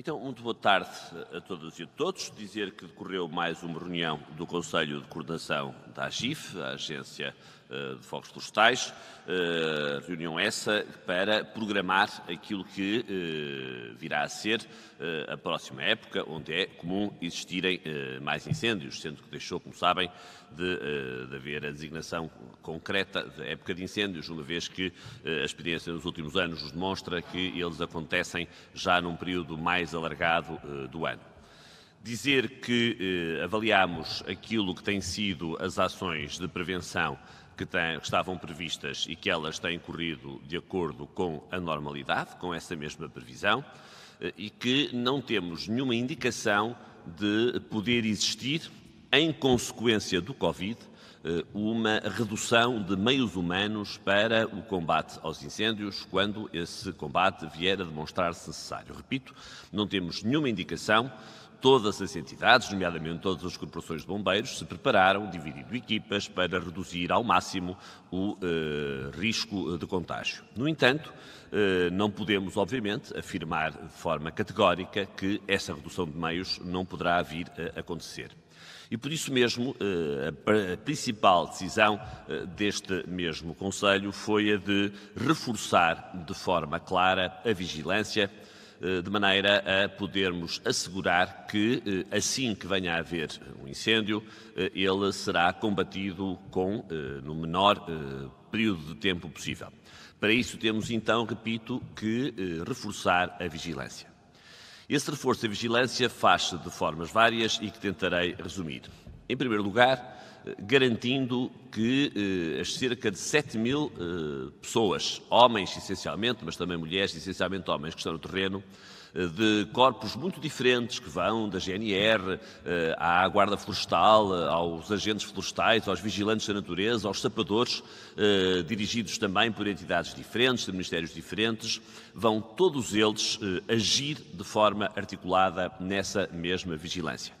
Então, muito boa tarde a todas e a todos. Dizer que decorreu mais uma reunião do Conselho de Coordenação da AGIF, a Agência eh, de Fogos Florestais, eh, reunião essa para programar aquilo que eh, virá a ser a próxima época, onde é comum existirem mais incêndios, sendo que deixou, como sabem, de, de haver a designação concreta da de época de incêndios, uma vez que a experiência dos últimos anos nos demonstra que eles acontecem já num período mais alargado do ano dizer que eh, avaliamos aquilo que têm sido as ações de prevenção que, que, estavam previstas e que elas têm corrido de acordo com a normalidade, com essa mesma previsão, eh, e que não temos nenhuma indicação de poder existir, em consequência do Covid, eh, uma redução de meios humanos para o combate aos incêndios, quando esse combate vier a demonstrar-se necessário. Repito, não temos nenhuma indicação todas as entidades, nomeadamente todas as corporações de bombeiros, se prepararam, dividindo equipas, para reduzir ao máximo o eh, risco de contágio. No entanto, eh, não podemos, obviamente, afirmar de forma categórica que essa redução de meios não poderá vir a acontecer. E por isso mesmo, eh, a principal decisão eh, deste mesmo Conselho foi a de reforçar de forma clara a vigilância, eh, de maneira a podermos assegurar que, assim que venha a haver um incêndio, ele será combatido com, no menor período de tempo possível. Para isso, temos então, repito, que reforçar a vigilância. Esse reforço da vigilância faz-se de formas várias e que tentarei resumir. Em primeiro lugar, garantindo que eh, as cerca de 7 mil eh, pessoas, homens essencialmente, mas também mulheres, essencialmente homens, que estão no terreno, eh, de corpos muito diferentes, que vão da GNR eh, à Guarda Florestal, eh, aos agentes florestais, aos vigilantes da natureza, aos sapadores, eh, dirigidos também por entidades diferentes, de ministérios diferentes, vão todos eles agir de forma articulada nessa mesma vigilância.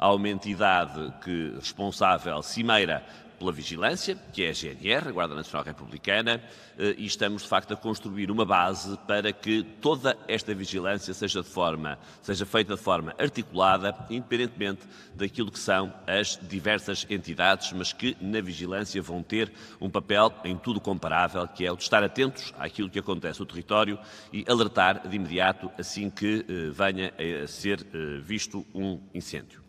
Há uma entidade que, responsável, cimeira, pela vigilância, que é a GNR, a Guarda Nacional Republicana, eh, e estamos de facto a construir uma base para que toda esta vigilância seja, de forma, seja feita de forma articulada, independentemente daquilo que são as diversas entidades, mas que na vigilância vão ter um papel em tudo comparável, que é o de estar atentos àquilo que acontece no território e alertar de imediato assim que eh, venha a ser eh, visto um incêndio.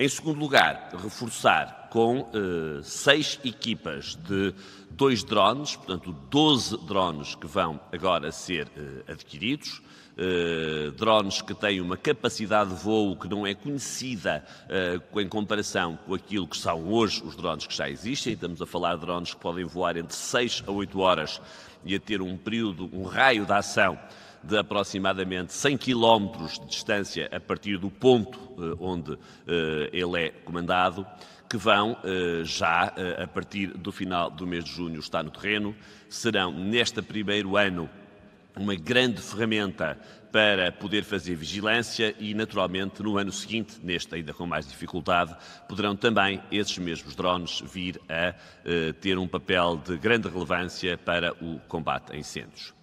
Em segundo lugar, reforçar com eh, seis equipas de dois drones, portanto, 12 drones que vão agora ser eh, adquiridos. Eh, drones que têm uma capacidade de voo que não é conhecida eh, em comparação com aquilo que são hoje os drones que já existem. Estamos a falar de drones que podem voar entre 6 a 8 horas e a ter um período, um raio de ação de aproximadamente 100 km de distância a partir do ponto eh, onde eh, ele é comandado, que vão eh, já a partir do final do mês de junho estar no terreno, serão neste primeiro ano uma grande ferramenta para poder fazer vigilância e, naturalmente, no ano seguinte, neste ainda com mais dificuldade, poderão também esses mesmos drones vir a eh, ter um papel de grande relevância para o combate a incêndios.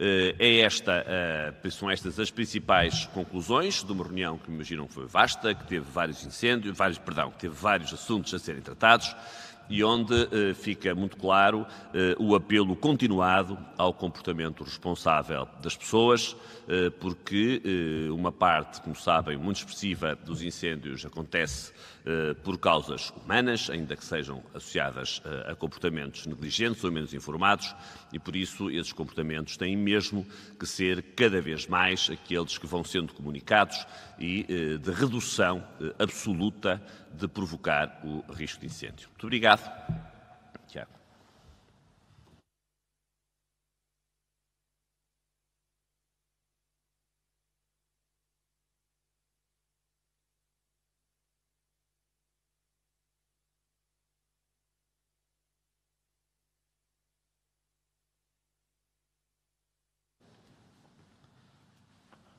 Eh, é esta, eh, são estas as principais conclusões de uma reunião que me imaginam que foi vasta, que teve vários incêndios, vários, perdão, que teve vários assuntos a serem tratados e onde eh, fica muito claro eh, o apelo continuado ao comportamento responsável das pessoas, eh, porque eh, uma parte, como sabem, muito expressiva dos incêndios acontece eh, por causas humanas, ainda que sejam associadas eh, a comportamentos negligentes ou menos informados, e por isso esses comportamentos têm mesmo que ser cada vez mais aqueles que vão sendo comunicados e de redução absoluta de provocar o risco de incêndio. Muito obrigado Obrigado. Tiago.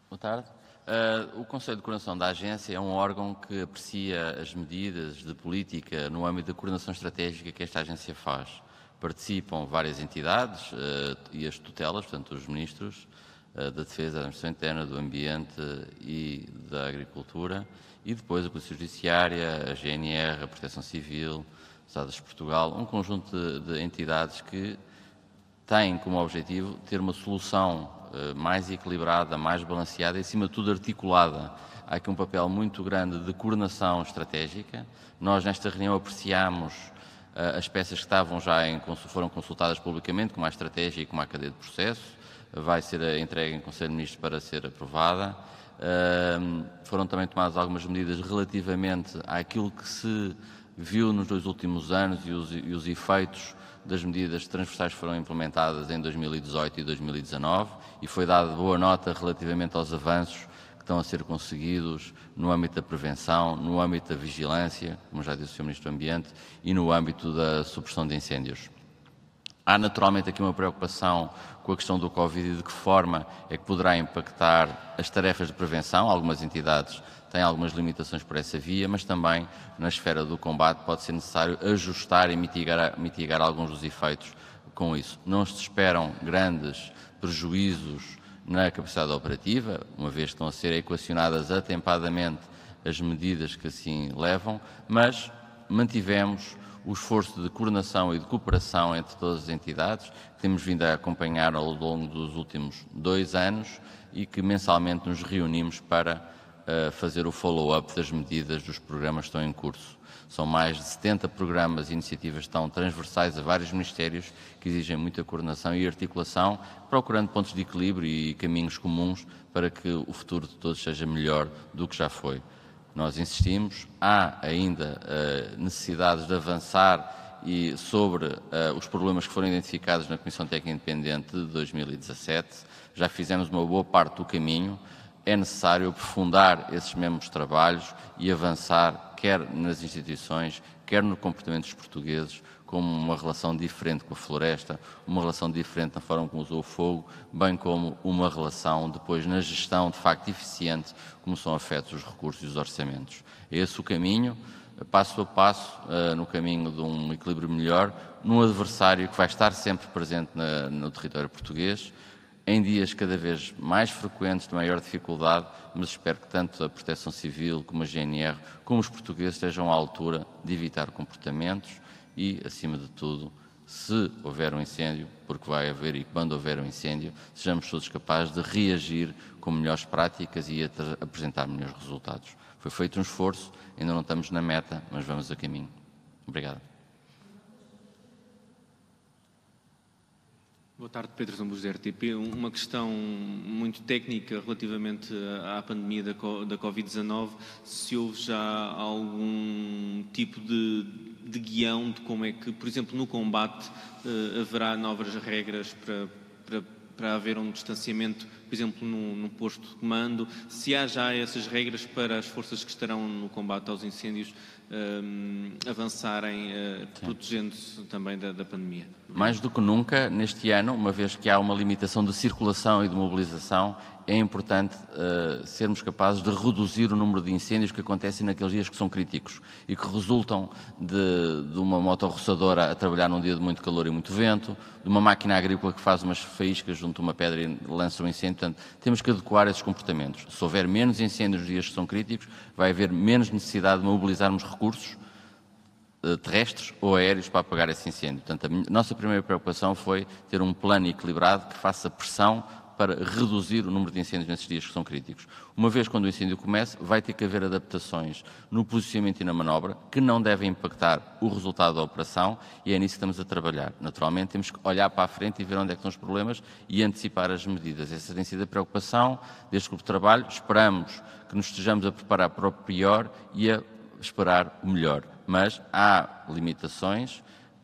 Boa tarde. Uh, o Conselho de Coordenação da Agência é um órgão que aprecia as medidas de política no âmbito da coordenação estratégica que esta agência faz. Participam várias entidades uh, e as tutelas, portanto, os ministros uh, da Defesa, da Administração Interna, do Ambiente e da Agricultura, e depois a Polícia Judiciária, a GNR, a Proteção Civil, Estados de Portugal, um conjunto de, de entidades que têm como objetivo ter uma solução eh, mais equilibrada, mais balanceada e, acima de tudo, articulada. Há aqui um papel muito grande de coordenação estratégica. Nós, nesta reunião, apreciámos eh, as peças que estavam já em, foram consultadas publicamente, como a estratégia e como a cadeia de processo, vai ser eh, entregue em Conselho de Ministros para ser aprovada. Ehm, foram também tomadas algumas medidas relativamente àquilo que se viu nos dois últimos anos e os, e os efeitos das medidas transversais foram implementadas em 2018 e 2019 e foi dada boa nota relativamente aos avanços que estão a ser conseguidos no âmbito da prevenção, no âmbito da vigilância, como já disse o Sr. Ministro do Ambiente, e no âmbito da supressão de incêndios. Há naturalmente aqui uma preocupação com a questão do Covid e de que forma é que poderá impactar as tarefas de prevenção. Algumas entidades têm algumas limitações por essa via, mas também na esfera do combate pode ser necessário ajustar e mitigar, mitigar alguns dos efeitos com isso. Não se esperam grandes prejuízos na capacidade operativa, uma vez que estão a ser equacionadas atempadamente as medidas que assim levam, mas mantivemos o esforço de coordenação e de cooperação entre todas as entidades que temos vindo a acompanhar ao longo dos últimos dois anos e que mensalmente nos reunimos para uh, fazer o follow-up das medidas dos programas que estão em curso. São mais de 70 programas e iniciativas que estão transversais a vários ministérios que exigem muita coordenação e articulação, procurando pontos de equilíbrio e caminhos comuns para que o futuro de todos seja melhor do que já foi. Nós insistimos, há ainda uh, necessidades de avançar e sobre uh, os problemas que foram identificados na Comissão Técnica Independente de 2017. Já fizemos uma boa parte do caminho. É necessário aprofundar esses mesmos trabalhos e avançar, quer nas instituições, quer no comportamento dos portugueses, como uma relação diferente com a floresta, uma relação diferente na forma como usou o fogo, bem como uma relação depois na gestão de facto eficiente como são afetos os recursos e os orçamentos. É esse o caminho, passo a passo, eh, no caminho de um equilíbrio melhor, num adversário que vai estar sempre presente no território português, em dias cada vez mais frequentes, de maior dificuldade, mas espero que tanto a Proteção Civil como a GNR, como os portugueses estejam à altura de evitar comportamentos e, acima de tudo, se houver um incêndio, porque vai haver e quando houver um incêndio, sejamos todos capazes de reagir com melhores práticas e apresentar melhores resultados. Foi feito um esforço, ainda não estamos na meta, mas vamos a caminho. Obrigado. Boa tarde, Pedro Zambus da RTP. Uma questão muito técnica relativamente à pandemia da Covid-19. Se houve já algum tipo de de guião de como é que, por exemplo, no combate eh, haverá novas regras para, para, para haver um distanciamento por exemplo, num, num posto de comando, se há já essas regras para as forças que estarão no combate aos incêndios um, ehm, avançarem, uh, protegendo-se também da, da, pandemia. Mais do que nunca, neste ano, uma vez que há uma limitação de circulação e de mobilização, é importante uh, sermos capazes de reduzir o número de incêndios que acontecem naqueles dias que são críticos e que resultam de, de uma moto roçadora a trabalhar num dia de muito calor e muito vento, de uma máquina agrícola que faz umas faíscas junto a uma pedra e lança um incêndio portanto, temos que adequar esses comportamentos. Se houver menos incêndios nos dias que são críticos, vai haver menos necessidade de mobilizarmos recursos eh, terrestres ou aéreos para apagar esse incêndio. Portanto, a nossa primeira preocupação foi ter um plano equilibrado que faça pressão para reduzir o número de incêndios nesses dias que são críticos. Uma vez quando o incêndio comece, vai ter que haver adaptações no posicionamento e na manobra que não devem impactar o resultado da operação e é nisso que estamos a trabalhar. Naturalmente, temos que olhar para a frente e ver onde é estão os problemas e antecipar as medidas. Essa tem sido a preocupação deste grupo de trabalho. Esperamos que nos estejamos a preparar para o pior e a esperar o melhor. Mas há limitações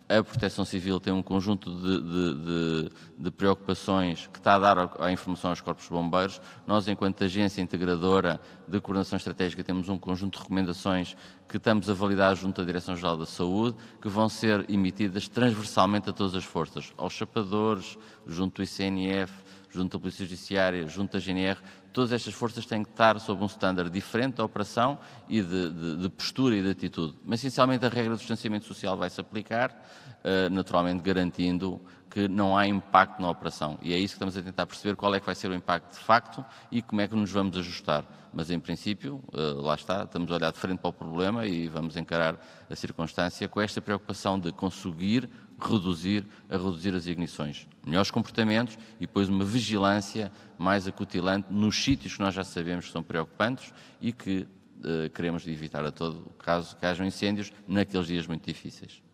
a Proteção Civil tem um conjunto de, de, de, de, preocupações que está a dar a informação aos Corpos Bombeiros. Nós, enquanto agência integradora de coordenação estratégica, temos um conjunto de recomendações que estamos a validar junto à Direção-Geral da Saúde, que vão ser emitidas transversalmente a todas as forças, aos chapadores, junto do ICNF, junto à Polícia Judiciária, junto à GNR, todas estas forças têm que estar sob um estándar diferente da operação e de, de, de postura e de atitude. Mas, essencialmente, a regra do distanciamento social vai se aplicar, eh, naturalmente garantindo que não há impacto na operação. E é isso que estamos a tentar perceber, qual é que vai ser o impacto de facto e como é que nos vamos ajustar. Mas, em princípio, eh, lá está, estamos a olhar de frente para o problema e vamos encarar a circunstância com esta preocupação de conseguir reduzir a reduzir as ignições. Melhores comportamentos e depois uma vigilância mais acutilante nos sítios que nós já sabemos que são preocupantes e que eh, queremos evitar a todo o caso que hajam incêndios naqueles dias muito difíceis.